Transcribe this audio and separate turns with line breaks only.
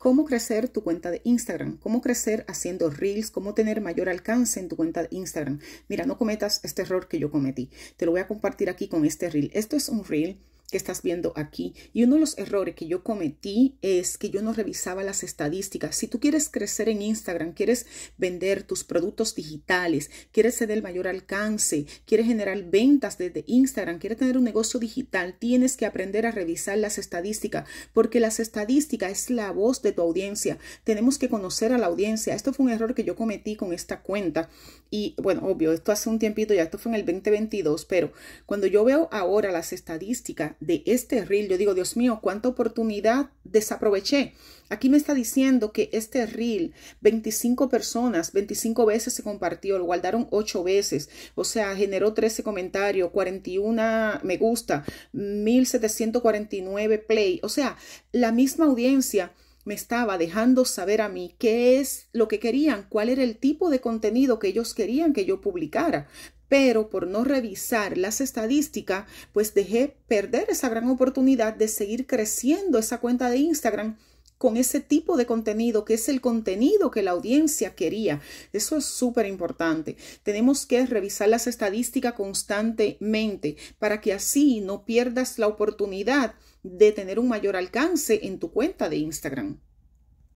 cómo crecer tu cuenta de Instagram, cómo crecer haciendo reels, cómo tener mayor alcance en tu cuenta de Instagram. Mira, no cometas este error que yo cometí. Te lo voy a compartir aquí con este reel. Esto es un reel que estás viendo aquí. Y uno de los errores que yo cometí es que yo no revisaba las estadísticas. Si tú quieres crecer en Instagram, quieres vender tus productos digitales, quieres ser del mayor alcance, quieres generar ventas desde Instagram, quieres tener un negocio digital, tienes que aprender a revisar las estadísticas, porque las estadísticas es la voz de tu audiencia. Tenemos que conocer a la audiencia. Esto fue un error que yo cometí con esta cuenta. Y bueno, obvio, esto hace un tiempito ya, esto fue en el 2022, pero cuando yo veo ahora las estadísticas, de este reel, yo digo, Dios mío, cuánta oportunidad desaproveché. Aquí me está diciendo que este reel, 25 personas, 25 veces se compartió, lo guardaron 8 veces, o sea, generó 13 comentarios, 41 me gusta, 1749 play, o sea, la misma audiencia me estaba dejando saber a mí qué es lo que querían, cuál era el tipo de contenido que ellos querían que yo publicara pero por no revisar las estadísticas, pues dejé perder esa gran oportunidad de seguir creciendo esa cuenta de Instagram con ese tipo de contenido, que es el contenido que la audiencia quería. Eso es súper importante. Tenemos que revisar las estadísticas constantemente para que así no pierdas la oportunidad de tener un mayor alcance en tu cuenta de Instagram.